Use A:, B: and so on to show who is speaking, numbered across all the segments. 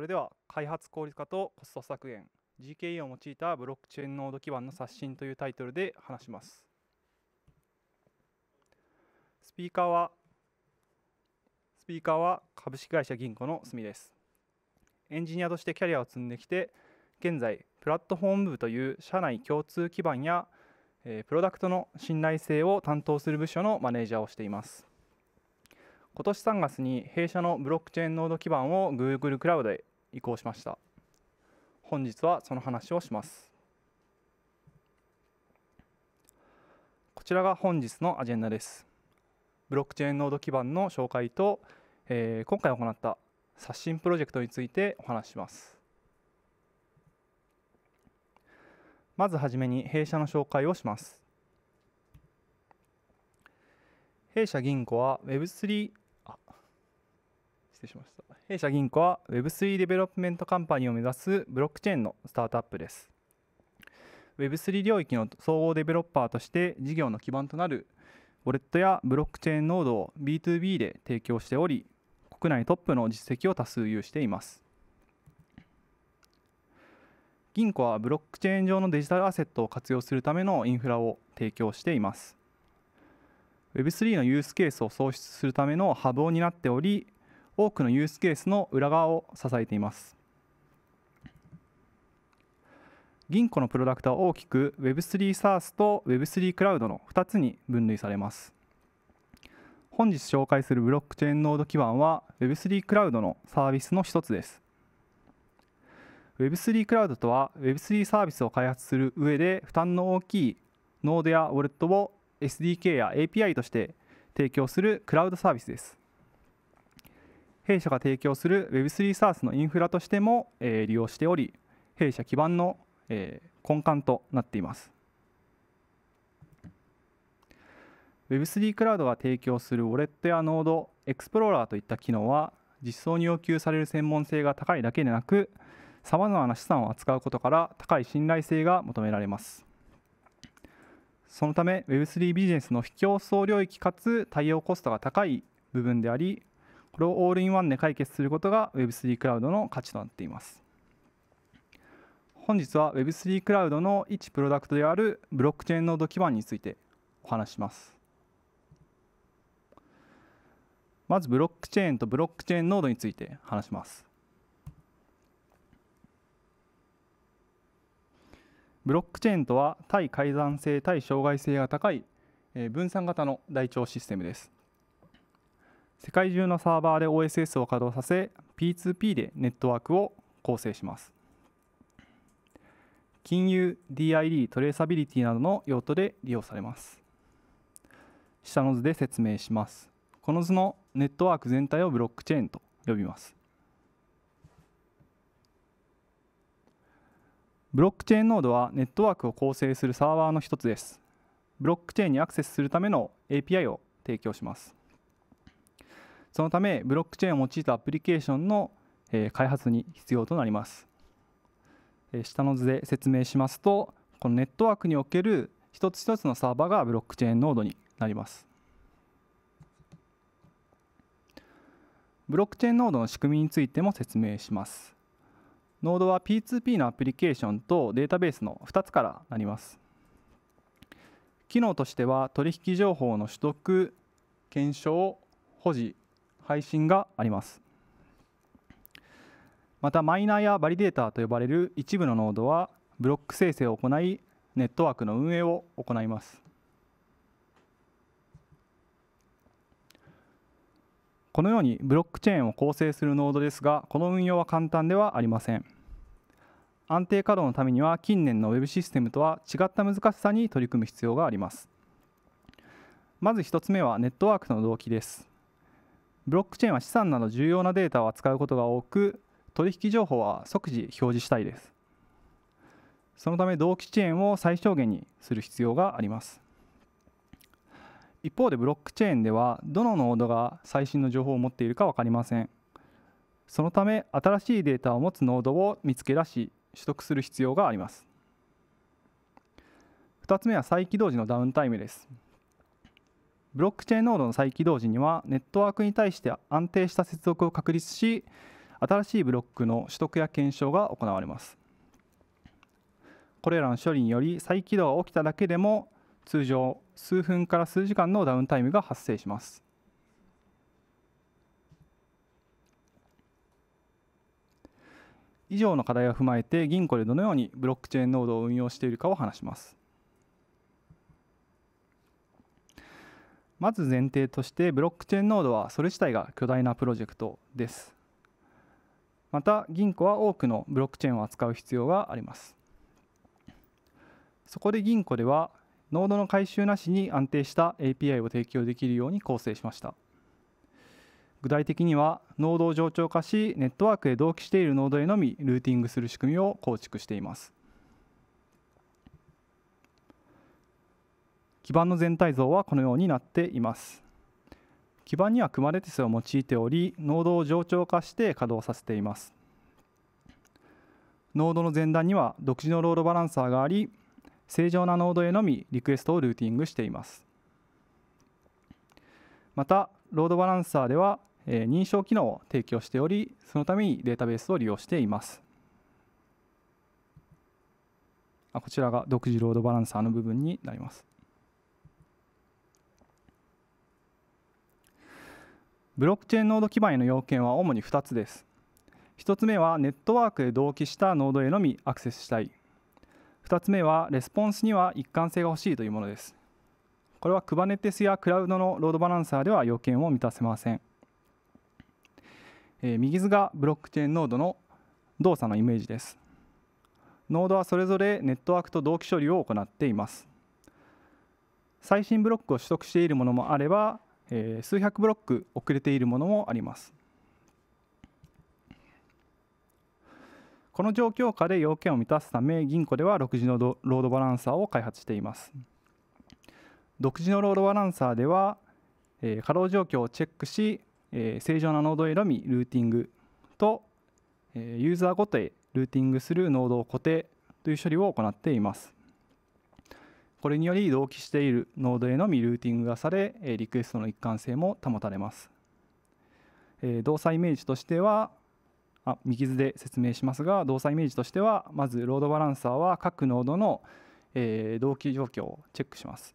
A: それでは開発効率化とコスト削減 GKE を用いたブロックチェーンノード基盤の刷新というタイトルで話しますスピーカーはスピーカーは株式会社銀行のすみですエンジニアとしてキャリアを積んできて現在プラットフォーム部という社内共通基盤やえプロダクトの信頼性を担当する部署のマネージャーをしています今年3月に弊社のブロックチェーンノード基盤を Google クラウドへ移行しました本日はその話をしますこちらが本日のアジェンダですブロックチェーンノード基盤の紹介と、えー、今回行った刷新プロジェクトについてお話しますまずはじめに弊社の紹介をします弊社銀行は Web3 失礼しました弊社銀行は Web3 デベロップメントカンパニーを目指すブロックチェーンのスタートアップです Web3 領域の総合デベロッパーとして事業の基盤となるウォレットやブロックチェーンノードを B2B で提供しており国内トップの実績を多数有しています銀行はブロックチェーン上のデジタルアセットを活用するためのインフラを提供しています Web3 のユースケースを創出するためのハブを担っており多くのユースケースの裏側を支えています銀行のプロダクトは大きく Web3 サー r スと Web3 クラウドの2つに分類されます本日紹介するブロックチェーンノード基盤は Web3 クラウドのサービスの一つです Web3 クラウドとは Web3 サービスを開発する上で負担の大きいノードやウォレットを SDK や API として提供するクラウドサービスです弊社が提供する Web3 サースのインフラとしても、えー、利用しており弊社基盤の、えー、根幹となっています Web3 クラウドが提供するウォレットやノードエクスプローラーといった機能は実装に要求される専門性が高いだけでなくさまざまな資産を扱うことから高い信頼性が求められますそのため Web3 ビジネスの非競争領域かつ対応コストが高い部分でありこれをオールインワンで解決することが Web3 クラウドの価値となっています本日は Web3 クラウドの一プロダクトであるブロックチェーンノード基盤についてお話しますまずブロックチェーンとブロックチェーンノードについて話しますブロックチェーンとは対改ざん性対障害性が高い分散型の台帳システムです世界中のサーバーで OSS を稼働させ P2P でネットワークを構成します金融 DID トレーサビリティなどの用途で利用されます下の図で説明しますこの図のネットワーク全体をブロックチェーンと呼びますブロックチェーンノードはネットワークを構成するサーバーの一つですブロックチェーンにアクセスするための API を提供しますそのためブロックチェーンを用いたアプリケーションの開発に必要となります下の図で説明しますとこのネットワークにおける一つ一つのサーバーがブロックチェーンノードになりますブロックチェーンノードの仕組みについても説明しますノードは P2P のアプリケーションとデータベースの2つからなります機能としては取引情報の取得検証保持配信がありますまたマイナーやバリデータと呼ばれる一部のノードはブロック生成を行いネットワークの運営を行いますこのようにブロックチェーンを構成するノードですがこの運用は簡単ではありません安定稼働のためには近年の Web システムとは違った難しさに取り組む必要がありますまず1つ目はネットワークの動機ですブロックチェーンは資産など重要なデータを扱うことが多く取引情報は即時表示したいですそのため同期チェーンを最小限にする必要があります一方でブロックチェーンではどのノードが最新の情報を持っているか分かりませんそのため新しいデータを持つノードを見つけ出し取得する必要があります2つ目は再起動時のダウンタイムですブロックチェーンノードの再起動時にはネットワークに対して安定した接続を確立し新しいブロックの取得や検証が行われますこれらの処理により再起動が起きただけでも通常数分から数時間のダウンタイムが発生します以上の課題を踏まえて銀行でどのようにブロックチェーンノードを運用しているかを話しますまず前提としてブロックチェーンノードはそれ自体が巨大なプロジェクトですまた銀行は多くのブロックチェーンを扱う必要がありますそこで銀行ではノードの回収なしに安定した API を提供できるように構成しました具体的にはノードを冗長化しネットワークへ同期しているノードへのみルーティングする仕組みを構築しています基板の全体像はこのようになっています基板にはクマレティスを用いておりノードを冗長化して稼働させていますノードの前段には独自のロードバランサーがあり正常なノードへのみリクエストをルーティングしていますまたロードバランサーでは認証機能を提供しておりそのためにデータベースを利用していますこちらが独自ロードバランサーの部分になりますブロックチェーンノード基盤への要件は主に2つです1つ目はネットワークで同期したノードへのみアクセスしたい2つ目はレスポンスには一貫性が欲しいというものですこれは Kubernetes やクラウドのロードバランサーでは要件を満たせません、えー、右図がブロックチェーンノードの動作のイメージですノードはそれぞれネットワークと同期処理を行っています最新ブロックを取得しているものもあればえー、数百ブロック遅れているものもありますこの状況下で要件を満たすため銀行では独自のロードバランサーを開発しています独自のロードバランサーでは、えー、稼働状況をチェックし、えー、正常なノードへのみルーティングと、えー、ユーザーごとへルーティングするノードを固定という処理を行っていますこれにより同期しているノードへのみルーティングがされ、リクエストの一貫性も保たれます。動作イメージとしては、あ右図で説明しますが、動作イメージとしては、まずロードバランサーは各ノードの同期状況をチェックします。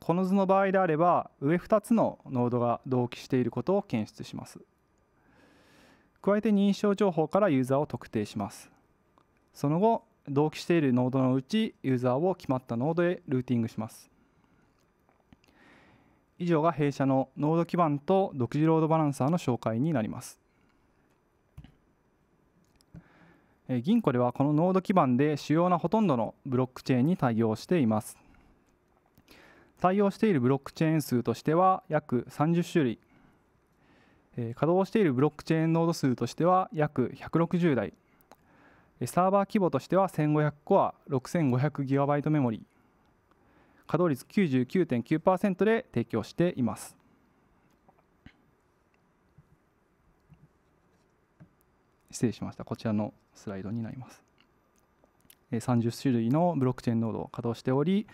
A: この図の場合であれば、上2つのノードが同期していることを検出します。加えて認証情報からユーザーを特定します。その後、同期しているノードのうちユーザーを決まったノードへルーティングします以上が弊社のノード基盤と独自ロードバランサーの紹介になります銀行ではこのノード基盤で主要なほとんどのブロックチェーンに対応しています対応しているブロックチェーン数としては約30種類稼働しているブロックチェーンノード数としては約160台サーバー規模としては1500コア 6500GB メモリ稼働率99.9%で提供しています失礼しましたこちらのスライドになります30種類のブロックチェーンノードを稼働しており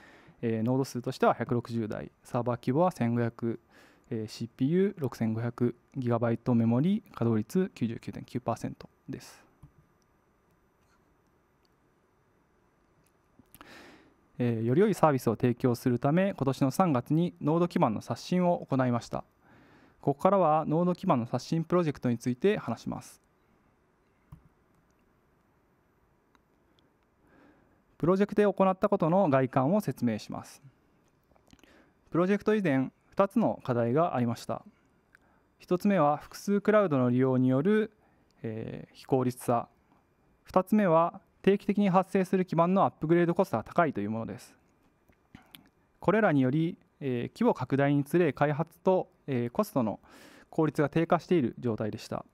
A: ノード数としては160台サーバー規模は1500 CPU6500GB メモリ稼働率99.9%ですえー、より良いサービスを提供するため今年の3月にノード基盤の刷新を行いましたここからはノード基盤の刷新プロジェクトについて話しますプロジェクトで行ったことの外観を説明しますプロジェクト以前2つの課題がありました1つ目は複数クラウドの利用による、えー、非効率さ2つ目は定期的に発生する基盤のアップグレードコストが高いというものですこれらにより、えー、規模拡大につれ開発と、えー、コストの効率が低下している状態でした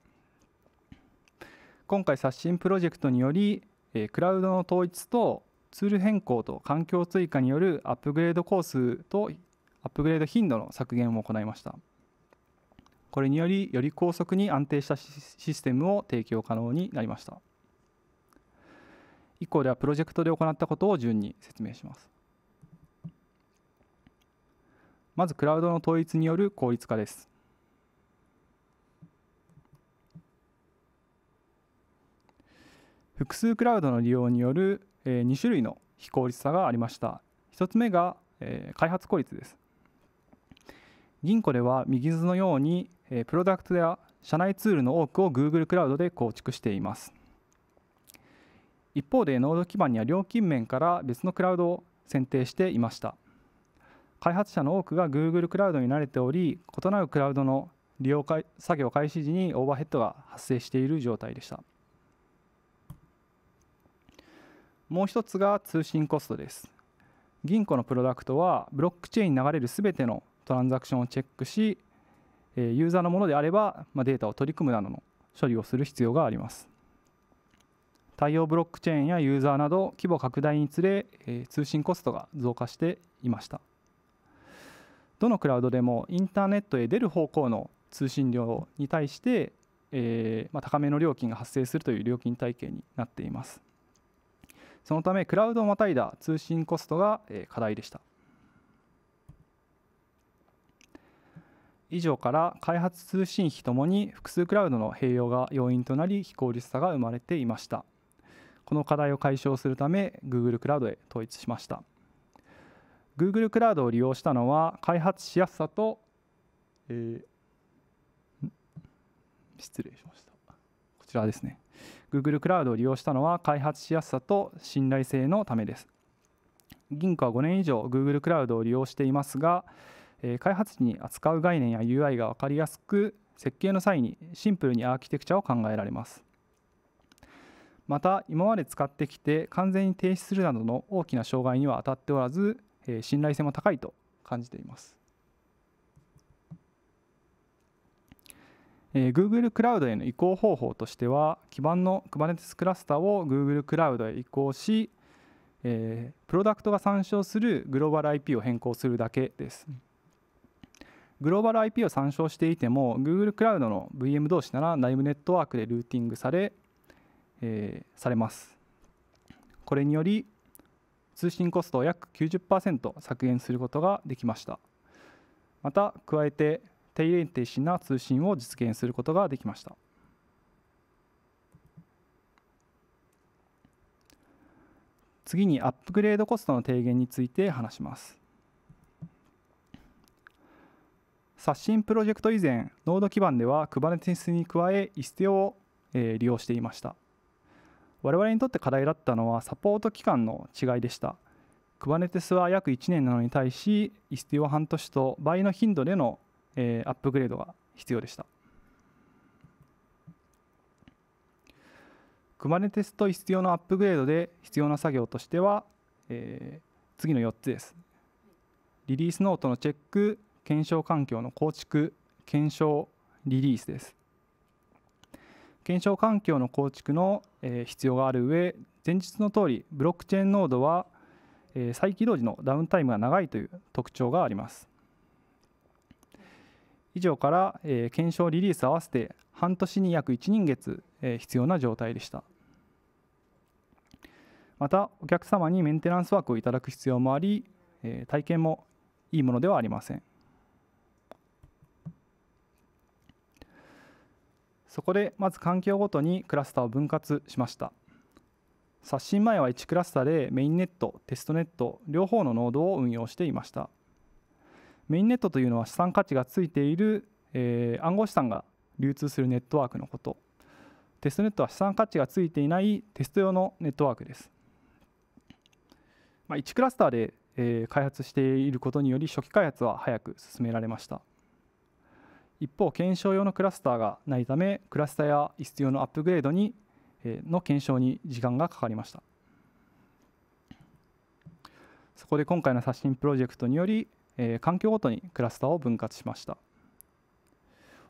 A: 今回刷新プロジェクトにより、えー、クラウドの統一とツール変更と環境追加によるアップグレードー数とアップグレード頻度の削減を行いましたこれによりより高速に安定したシステムを提供可能になりました以降ではプロジェクトで行ったことを順に説明しますまずクラウドの統一による効率化です複数クラウドの利用による2種類の非効率さがありました1つ目が開発効率です銀行では右図のようにプロダクトや社内ツールの多くを Google クラウドで構築しています一方でノード基盤には料金面から別のクラウドを選定していました開発者の多くが Google クラウドに慣れており異なるクラウドの利用作業開始時にオーバーヘッドが発生している状態でしたもう一つが通信コストです銀行のプロダクトはブロックチェーンに流れるすべてのトランザクションをチェックしユーザーのものであればデータを取り組むなどの処理をする必要があります対応ブロックチェーンやユーザーなど規模拡大につれ、通信コストが増加していましたどのクラウドでもインターネットへ出る方向の通信量に対して、えま高めの料金が発生するという料金体系になっていますそのためクラウドをまたいだ通信コストが課題でした以上から開発通信費ともに複数クラウドの併用が要因となり非効率さが生まれていました。この課題を解消するため Google クラウドへ統一しました Google クラウドを利用したのは開発しやすさと、えー、失礼しましたこちらですね Google クラウドを利用したのは開発しやすさと信頼性のためです銀行は5年以上 Google クラウドを利用していますが開発時に扱う概念や UI が分かりやすく設計の際にシンプルにアーキテクチャを考えられますまた今まで使ってきて完全に停止するなどの大きな障害には当たっておらず、えー、信頼性も高いと感じています、えー、Google クラウドへの移行方法としては基盤の Kubernetes クラスターを Google クラウドへ移行し、えー、プロダクトが参照するグローバル IP を変更するだけです、グローバル IP を参照していても Google クラウドの VM 同士なら内部ネットワークでルーティングされえー、されますこれにより通信コストを約90%削減することができましたまた加えて低レ停止な通信を実現することができました次にアップグレードコストの低減について話します刷新プロジェクト以前ノード基盤では Kubernetes に加え Istio を利用していました我々にとって課題だったのはサポート期間の違いでしたクバネテスは約1年なのに対しイスティオは半年と倍の頻度での、えー、アップグレードが必要でしたクバネテスとイスティオのアップグレードで必要な作業としては、えー、次の4つですリリースノートのチェック検証環境の構築検証リリースです検証環境の構築の、え必要がある上前日の通りブロックチェーンノードは、え再起動時のダウンタイムが長いという特徴があります以上から、え検証リリース合わせて半年に約1人月、え必要な状態でしたまたお客様にメンテナンス枠をいただく必要もあり、え体験もいいものではありませんそこでまず環境ごとにクラスターを分割しました刷新前は1クラスターでメインネットテストネット両方のノードを運用していましたメインネットというのは資産価値がついている、えー、暗号資産が流通するネットワークのことテストネットは資産価値がついていないテスト用のネットワークです、まあ、1クラスターで、えー、開発していることにより初期開発は早く進められました一方検証用のクラスターがないためクラスターや必要のアップグレードにの検証に時間がかかりましたそこで今回の刷新プロジェクトにより環境ごとにクラスターを分割しました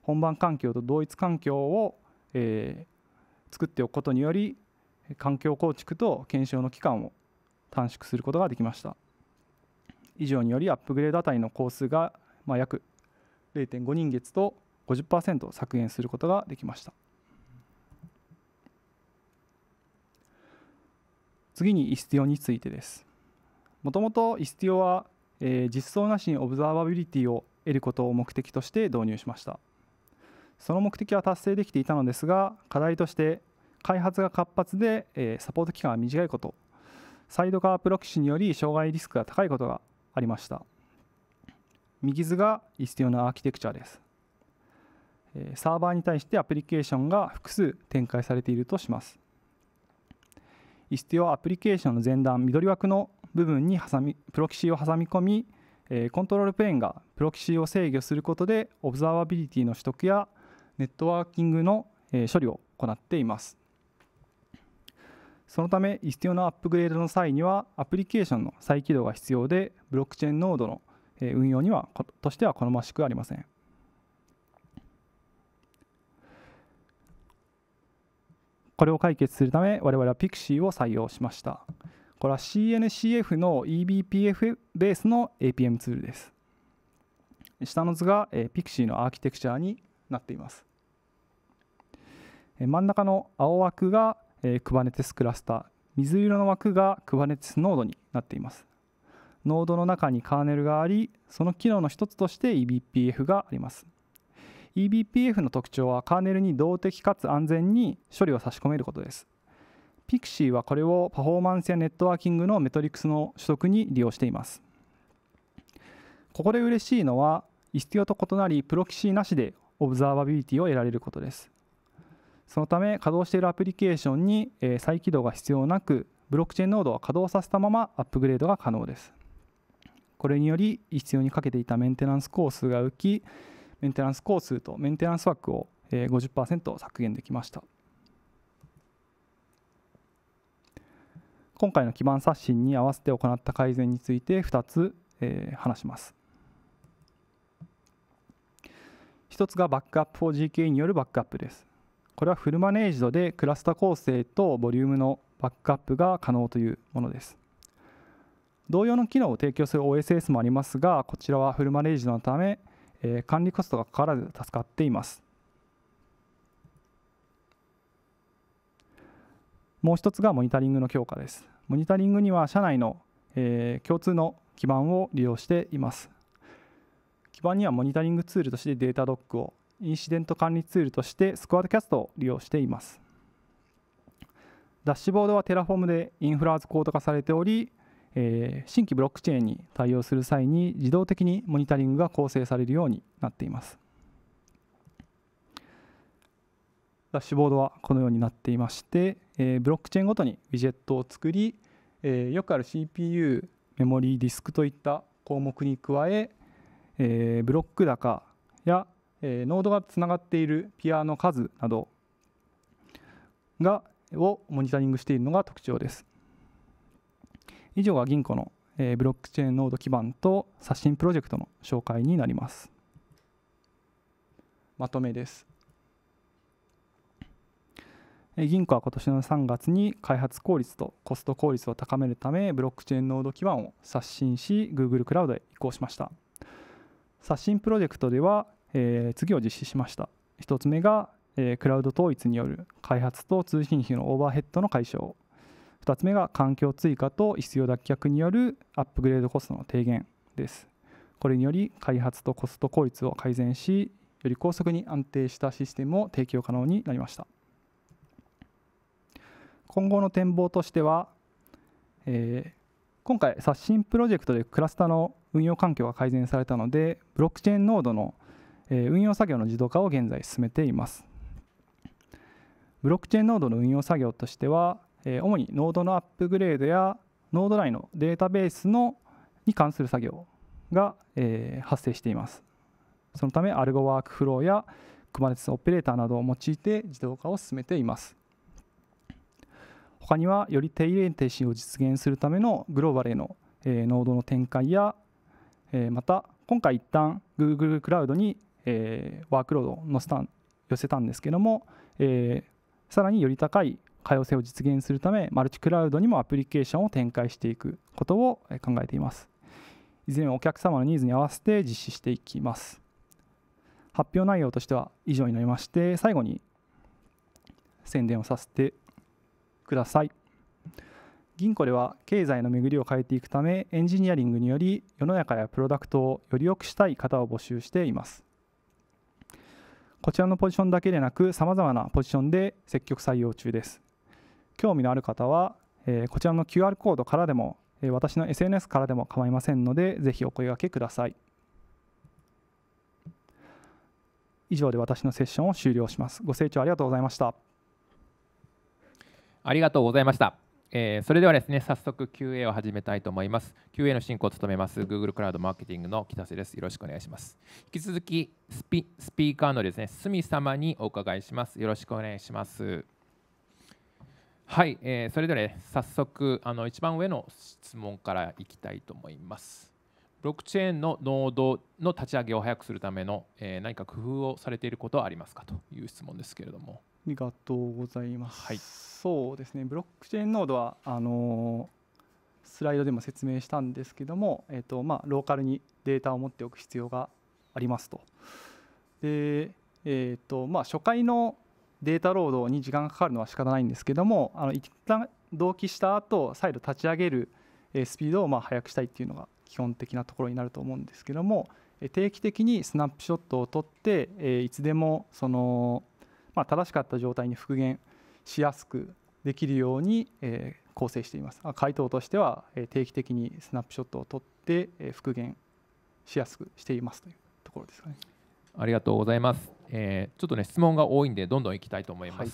A: 本番環境と同一環境を作っておくことにより環境構築と検証の期間を短縮することができました以上によりアップグレードあたりの工数が約0.5人月と50%削減することができました次にイスティオについてですもともとイスティオは、えー、実装なしにオブザーバビリティを得ることを目的として導入しましたその目的は達成できていたのですが課題として開発が活発で、えー、サポート期間が短いことサイドカープロキシにより障害リスクが高いことがありました右図が必要なアーキテクチャです。サーバーに対してアプリケーションが複数展開されているとします。istio アプリケーションの前段緑枠の部分に挟みプロキシーを挟み込みコントロールプレーンがプロキシーを制御することでオブザーバビリティの取得やネットワーキングの処理を行っていますそのため istio のアップグレードの際にはアプリケーションの再起動が必要でブロックチェーンノードの運用にはとしては好ましくありません。これを解決するため我々は Pixie を採用しました。これは CNCF の EBPF ベースの APM ツールです。下の図が Pixie のアーキテクチャになっています。真ん中の青枠が Kubernetes クラスター、水色の枠が Kubernetes ノードになっています。ノードの中にカーネルがありその機能の一つとして eBPF があります eBPF の特徴はカーネルに動的かつ安全に処理を差し込めることです Pixie はこれをパフォーマンスやネットワーキングのメトリクスの取得に利用していますここで嬉しいのは Istio と異なりプロキシーなしでオブザーバビリティを得られることですそのため稼働しているアプリケーションに再起動が必要なくブロックチェーンノードは稼働させたままアップグレードが可能ですこれにより必要にかけていたメンテナンスコースが浮きメンテナンスコースとメンテナンス枠を50%削減できました今回の基盤刷新に合わせて行った改善について2つ話します1つがバックアップ 4GK によるバックアップですこれはフルマネージドでクラスタ構成とボリュームのバックアップが可能というものです同様の機能を提供する OSS もありますがこちらはフルマネージのため、えー、管理コストがかからず助かっていますもう一つがモニタリングの強化ですモニタリングには社内の、えー、共通の基盤を利用しています基盤にはモニタリングツールとしてデータドックをインシデント管理ツールとしてスクワットキャストを利用していますダッシュボードはテラフォームでインフラーズコード化されておりえー、新規ブロックチェーンに対応する際に自動的にモニタリングが構成されるようになっていますダッシュボードはこのようになっていまして、えー、ブロックチェーンごとにウィジェットを作り、えー、よくある CPU メモリーディスクといった項目に加ええー、ブロック高や、えー、ノードがつながっているピアの数などがをモニタリングしているのが特徴です。以上が銀行の、えー、ブロックチェーンノード基盤と刷新プロジェクトの紹介になります。まとめです。銀行は今年の3月に開発効率とコスト効率を高めるためブロックチェーンノード基盤を刷新し Google クラウドへ移行しました刷新プロジェクトでは、えー、次を実施しました1つ目が、えー、クラウド統一による開発と通信費のオーバーヘッドの解消2つ目が環境追加と必要脱却によるアップグレードコストの低減ですこれにより開発とコスト効率を改善しより高速に安定したシステムを提供可能になりました今後の展望としては、えー、今回刷新プロジェクトでクラスターの運用環境が改善されたのでブロックチェーンノードの運用作業の自動化を現在進めていますブロックチェーンノードの運用作業としてはえ主にノードのアップグレードやノード内のデータベースのに関する作業が、え発生しています。そのため、アルゴワークフローやクマネスオペレーターなどを用いて自動化を進めています。他には、より低レテンシーを実現するためのグローバルへの、えノードの展開や、えまた、今回一旦 Google クラウドに、えワークロードを載せた寄せたんですけども、えさらにより高い可用性を実現するためマルチクラウドにもアプリケーションを展開していくことを考えていますいずれもお客様のニーズに合わせて実施していきます発表内容としては以上になりまして最後に宣伝をさせてください銀行では経済の巡りを変えていくためエンジニアリングにより世の中やプロダクトをより良くしたい方を募集していますこちらのポジションだけでなくさまざまなポジションで積極採用中です興味のある方は、えこちらの QR コードからでも、え私の SNS からでも構いませんのでぜひお声がけください以上で私のセッションを終了しますご清聴ありがとうございました
B: ありがとうございましたえー、それではですね早速 QA を始めたいと思います QA の進行を務めます Google クラウドマーケティングの北瀬ですよろしくお願いします引き続きスピスピーカーのですねすみ様にお伺いしますよろしくお願いしますはい、えー、それぞれ早速あの一番上の質問からいきたいと思います。ブロックチェーンのノードの立ち上げを早くするための、えー、何か工夫をされていることはありますかという質問ですけれども。
A: ありがとうございます。はい、そうですね。ブロックチェーンノードはあのー、スライドでも説明したんですけども、えっ、ー、とまあ、ローカルにデータを持っておく必要がありますと。で、えっ、とまあ初回のデータロードに時間がかかるのは仕方ないんですけどもあの一旦同期した後再度立ち上げるスピードをまあ速くしたいっていうのが基本的なところになると思うんですけども定期的にスナップショットを取っていつでもその、まあ、正しかった状態に復元しやすくできるように構成しています回答としては定期的にスナップショットを取って復元しやすくしていますというところですかね
B: ありがとうございますえー、ちょっとね質問が多いんでどんどんいきたいと思います、はい、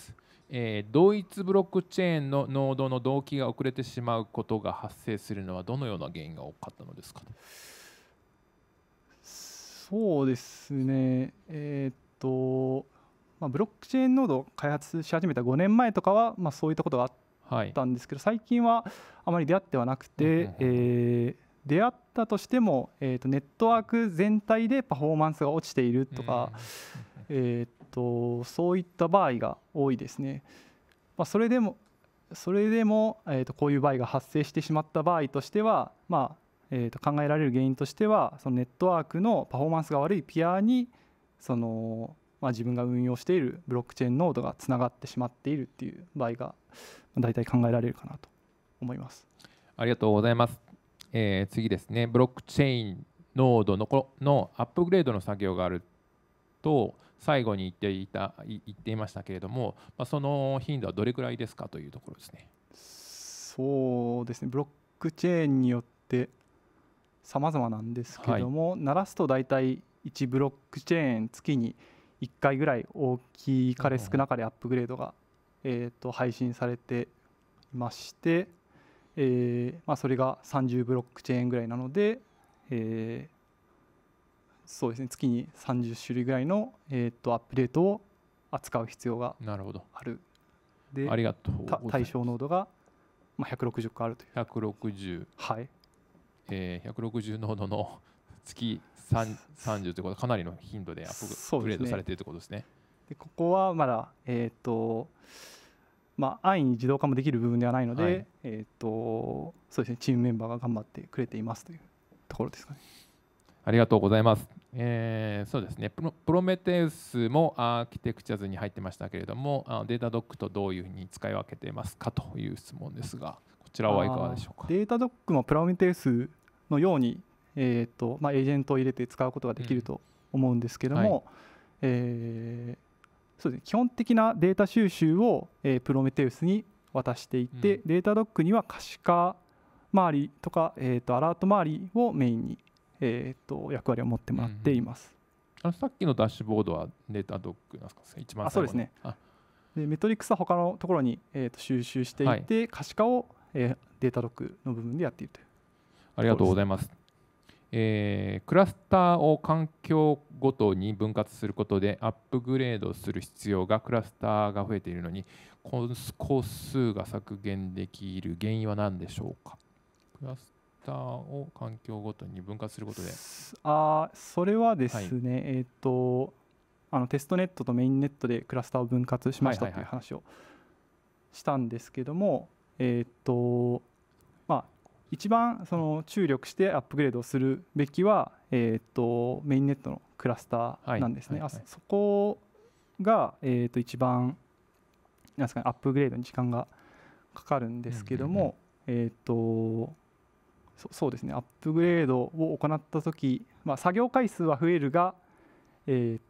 B: えー、同一ブロックチェーンのノードの動機が遅れてしまうことが発生するのはどのような原因が多かったのですか
A: そうですねえー、っと、まあ、ブロックチェーンノードを開発し始めた5年前とかは、まあ、そういったことがあったんですけど、はい、最近はあまり出会ってはなくて、うんうんうん、えー出会ったとしても、えーと、とネットワーク全体でパフォーマンスが落ちているとか、えっとそういった場合が多いですね。まあ、それでもそれでも、えー、とこういう場合が発生してしまった場合としては、まあえー、と考えられる原因としてはそのネットワークのパフォーマンスが悪いピアにその、まあ、自分が運用しているブロックチェーンノードがつながってしまっているっていう場合がまあ、大体考えられるかなと思います。
B: ありがとうございます。えー、次ですね、ブロックチェーンノードののアップグレードの作業があると最後に言っていた言っていましたけれども、まあ、その頻度はどれくらいですかというところですね。
A: そうですねブロックチェーンによってさまざまなんですけども、はい、鳴らすと大体1ブロックチェーン月に1回ぐらい大きいかれ少なかれアップグレードが、えー、と配信されていまして、えーまあ、それが30ブロックチェーンぐらいなので、えー、そうですね月に30種類ぐらいの、えー、とアップデートを扱う必要がなるほどあるでありがとう対象濃度が、まあ、
B: 160個あるという160はいえー、160濃度の月30ということはかなりの頻度でアップグレードされているということですね。
A: で、ここはまだ、えーとまあ、安易に自動化もできる部分ではないのでえーとそうですね、チームメンバーが頑張ってくれていますというところですかね。
B: ありがとうございます。えー、そうですねプロメテウスもアーキテクチャ図に入ってましたけれどもデータドックとどういうふうに使い分けてますかという質問ですがこちらはいかがでしょ
A: うかデータドックもプロメテウスのように、えーとまあ、エージェントを入れて使うことができると思うんですけども、えー、そうですね、基本的なデータ収集を、えー、プロメテウスに渡していて、うん、データドックには可視化周りとか、えーとアラート周りをメインにえーと、役割を持ってもらっています。
B: うん、あのさっきのダッシュボードはデータドックなんですか一番そうですね
A: でメトリックスは他のところに、えーと、と収集していて、はい、可視化を、えー、データドックの部分でやっているという
B: ありがとうございます、えー、クラスターを環境ごとに分割することでアップグレードする必要がクラスターが増えているのに個数が削減できる原因は何でしょうかクラスターを環境ごとに分割することで
A: ああそれはですね、はい、えっ、ー、とあのテストネットとメインネットでクラスターを分割しましたという話をしたんですけども、えっ、ー、とまあ一番その注力してアップグレードするべきは、えっ、ー、とメインネットのクラスターなんですね、はいはいはい、あそこが、えっと一番なんですか、ね、アップグレードに時間がかかるんですけども、うんうんうん、えっとそうですねアップグレードを行った時、まあ、作業回数は増えるが、えー、っ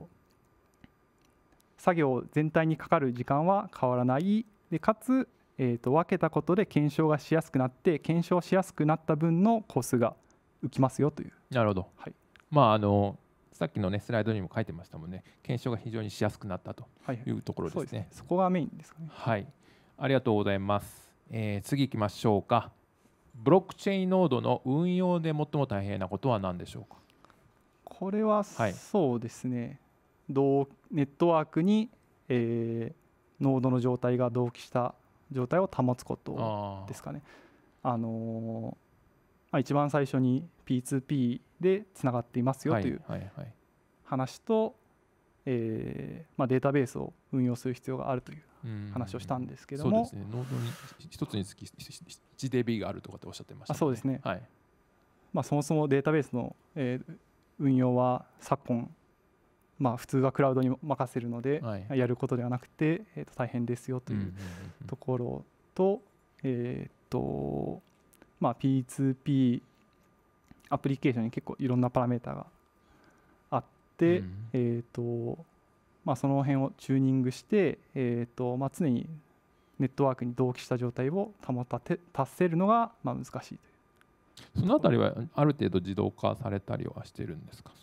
A: と作業全体にかかる時間は変わらないでかつ、えー、と分けたことで検証がしやすくなって検証しやすくなった分のコースが浮きますよという
B: なるほど、はい、まああのさっきの、ね、スライドにも書いてましたもんね検証が非常にしやすくなったというところですね、はい、そ、ね、こがメインですかねはいありがとうございます、えー、次行きましょうかブロックチェーンノードの運用で最も大変なことは何でしょうか
A: これはそうですね、はい、ネットワークに、えー、ノードの状態が同期した状態を保つことですかね。あのまあ、一番最初に P2P でつながっていますよという話と、えまデータベースを運用する必要があるという話をしたんですけども、うそうですね、一つ
B: につき 1DB があるとかっておっしゃってました、ね、そうですね、はい
A: まあ、そもそもデータベースの、えー、運用は昨今、まあ、普通はクラウドに任せるので、はい、やることではなくて、えー、と大変ですよというところと、えっ、と、まあ、P2P アプリケーションに結構いろんなパラメータがあって、うん、えっ、とまあ、その辺をチューニングして、えーとまあ、常にネットワークに同期した状態を保たて達せるのがまあ難しいというそのあたり
B: はある程度自動化されたりはしてるんですかい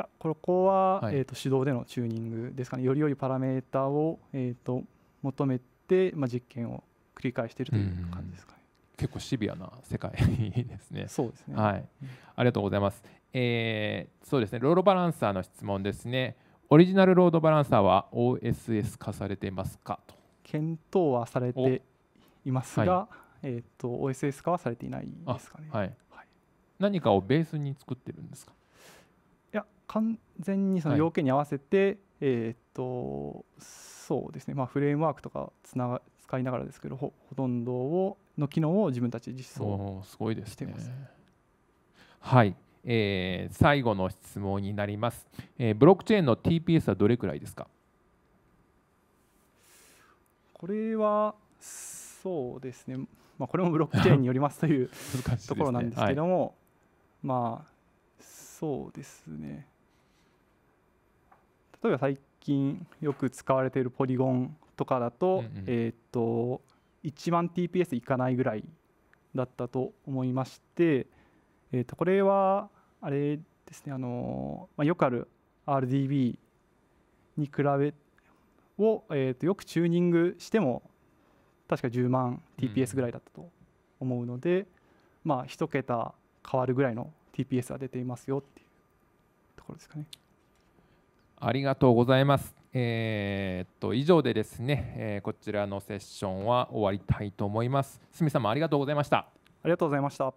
A: やここは、はい、えーと、手動でのチューニングですかねよりよいパラメータを、えーと、と求めて、まあ、実験を繰り返しているという感じですかね。
B: 結構シビアな世界ですね。そうですね。はい、ありがとうございます。えー、そうですね。ロールバランサーの質問ですね。オリジナルロードバランサーは OSS 化されていますかと
A: 検討はされていますが、はい、えーと、OSS 化はされていないで
B: すかね、はい、はい、何かをベースに作
A: ってるんですかいや完全にその要件に合わせて、はい、えっ、ー、とそうですね、まあ、フレームワークとかつなが使いながらですけどほほとんどをの機能を自分たちで実装してますすごいですね
B: はいえー、最後の質問になります、えー、ブロックチェーンの TPS はどれくらいですか
A: これはそうですね、まあ、これもブロックチェーンによりますという ね、ところなんですけども、はい、まあそうですね例えば最近よく使われているポリゴンとかだとうんうん、えっ、ー、と1万 TPS いかないぐらいだったと思いまして、えー、とこれはあれですねあの、まあ、よくある RDB に比べを、えー、とよくチューニングしても確か10万 TPS ぐらいだったと思うので、うん、まあ1桁変わるぐらいの TPS は出ていますよっていうところですかね。
B: ありがとうございます。えー、っと以上でですね、えー、こちらのセッションは終わりたいと思います。
A: すみさんもありがとうございました。ありがとうございました。